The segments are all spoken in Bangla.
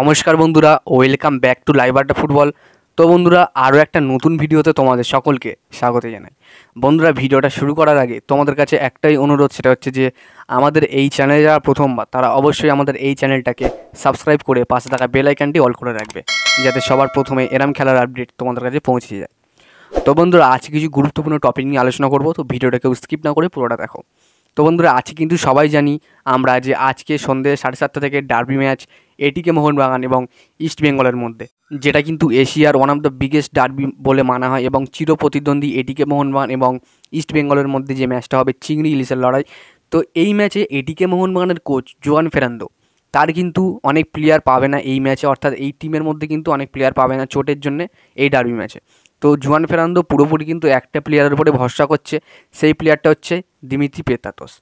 নমস্কার বন্ধুরা ওয়েলকাম ব্যাক টু লাইভ আড্ডা ফুটবল তো বন্ধুরা আরও একটা নতুন ভিডিওতে তোমাদের সকলকে স্বাগত জানাই বন্ধুরা ভিডিওটা শুরু করার আগে তোমাদের কাছে একটাই অনুরোধ সেটা হচ্ছে যে আমাদের এই চ্যানেলে যারা প্রথমবার তারা অবশ্যই আমাদের এই চ্যানেলটাকে সাবস্ক্রাইব করে পাশে থাকা বেলাইকানটি অল করে রাখবে যাতে সবার প্রথমে এরাম খেলার আপডেট তোমাদের কাছে পৌঁছে যায় তো বন্ধুরা আজকে কিছু গুরুত্বপূর্ণ টপিক নিয়ে আলোচনা করবো তো ভিডিওটাকেও স্কিপ না করে পুরোটা দেখো তো বন্ধুরা আজকে কিন্তু সবাই জানি আমরা যে আজকে সন্ধে সাড়ে সাতটা থেকে ডার্বি ম্যাচ এটিকে মোহনবাগান এবং ইস্ট বেঙ্গলের মধ্যে যেটা কিন্তু এশিয়ার one of the biggest derby বলে মানা হয় এবং চির প্রতিদ্বন্দ্বী এটিকে মোহনবাগান এবং ইস্ট বেঙ্গলের মধ্যে যে ম্যাচটা হবে চিংড়ি ইলিশের লড়াই তো এই ম্যাচে এটিকে মোহনবাগানের কোচ জোয়ান ফেরান্দো তার কিন্তু অনেক প্লেয়ার পাবে না এই ম্যাচে অর্থাৎ এই টিমের মধ্যে কিন্তু অনেক প্লেয়ার পাবে না চোটের জন্য এই ডার্বি ম্যাচে তো জুয়ান ফেরান্দো পুরোপুরি কিন্তু একটা প্লেয়ারের উপরে ভরসা করছে সেই প্লেয়ারটা হচ্ছে দিমিতি পেতাতোস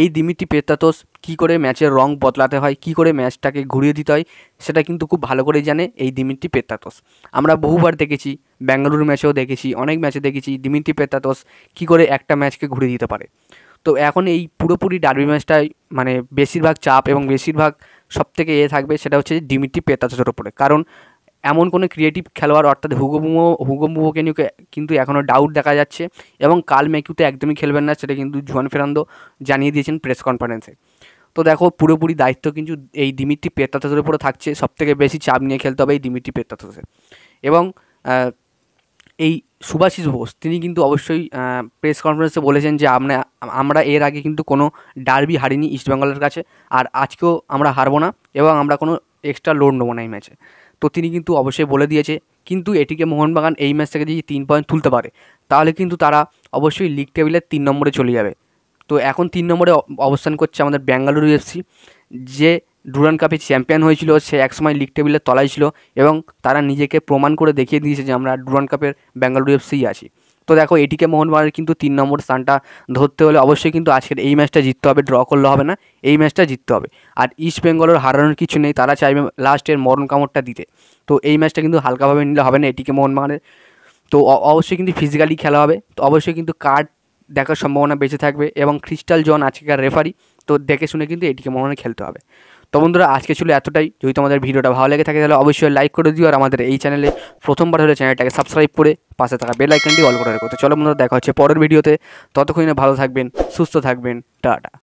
এই দিমিতি পেতাতোস কি করে ম্যাচের রং বদলাতে হয় কি করে ম্যাচটাকে ঘুরিয়ে দিতে হয় সেটা কিন্তু খুব ভালো করে জানে এই দিমিতি পেতাতোস আমরা বহুবার দেখেছি বেঙ্গালুরু ম্যাচেও দেখেছি অনেক ম্যাচে দেখেছি দিমিতি পেতাতোস কি করে একটা ম্যাচকে ঘুরিয়ে দিতে পারে তো এখন এই পুরোপুরি ডার্বি ম্যাচটায় মানে বেশিরভাগ চাপ এবং বেশিরভাগ সব থেকে এ থাকবে সেটা হচ্ছে ডিমিটি পেতাতোসের ওপরে কারণ এমন কোনো ক্রিয়েটিভ খেলোয়াড় অর্থাৎ হুগমুমো হুগমুমোকে নিয়ে কিন্তু এখনও ডাউট দেখা যাচ্ছে এবং কাল তো একদমই খেলবেন না সেটা কিন্তু জুয়ান ফেরান্দো জানিয়ে দিয়েছেন প্রেস কনফারেন্সে তো দেখো পুরোপুরি দায়িত্ব কিন্তু এই দিমিত্রি পেত্তাতাসের উপরে থাকছে সবথেকে বেশি চাপ নিয়ে খেলতে হবে এই দিমিত্রি পেত্তাতাসের এবং এই সুভাষিস বোস তিনি কিন্তু অবশ্যই প্রেস কনফারেন্সে বলেছেন যে আমরা আমরা এর আগে কিন্তু কোনো ডার্বি হারিনি ইস্টবেঙ্গলের কাছে আর আজকেও আমরা হারবো না এবং আমরা কোনো এক্সট্রা লোড নেবো না এই ম্যাচে তো তিনি কিন্তু অবশ্যই বলে দিয়েছে কিন্তু এটিকে মোহনবাগান এই ম্যাচ থেকে যদি তিন পয়েন্ট তুলতে পারে তাহলে কিন্তু তারা অবশ্যই লিগ টেবিলের তিন নম্বরে চলে যাবে তো এখন তিন নম্বরে অবস্থান করছে আমাদের ব্যাঙ্গালুরু এফসি যে ডুরান কাপে চ্যাম্পিয়ন হয়েছিল সে একসময় লিগ টেবিলের তলায় ছিল এবং তারা নিজেকে প্রমাণ করে দেখিয়ে দিয়েছে যে আমরা ডুরান কাপের ব্যাঙ্গালুরু এফসিই আছি তো দেখো এটিকে মোহনবাগানের কিন্তু তিন নম্বর স্থানটা ধরতে হলে অবশ্যই কিন্তু আজকের এই ম্যাচটা জিততে হবে ড্র করলে হবে না এই ম্যাচটা জিততে হবে আর ইস্ট বেঙ্গলের হারানোর কিছু নেই তারা চাইবে লাস্টের মরণ কামড়টা দিতে তো এই ম্যাচটা কিন্তু হালকাভাবে নিলে হবে না এটিকে মোহনবাগানের তো অবশ্যই কিন্তু ফিজিক্যালি খেলা হবে তো অবশ্যই কিন্তু কার্ড দেখার সম্ভাবনা বেঁচে থাকবে এবং ক্রিস্টাল জন আজকেকার রেফারি তো দেখে শুনে কিন্তু এটিকে মোহনে খেলতে হবে তো বন্ধুরা আজকে ছিল এতটাই যদি তোমাদের ভিডিওটা ভালো লেগে থাকে তাহলে অবশ্যই লাইক করে দিও আর আমাদের এই চ্যানেলে প্রথমবার হলে চ্যানেলটাকে সাবস্ক্রাইব করে পাশে থাকা বেল আইকনটি অল করে রাখো তো চলো বন্ধুরা দেখা হচ্ছে পরের ভিডিওতে ততক্ষণে ভালো থাকবেন সুস্থ থাকবেন টাটা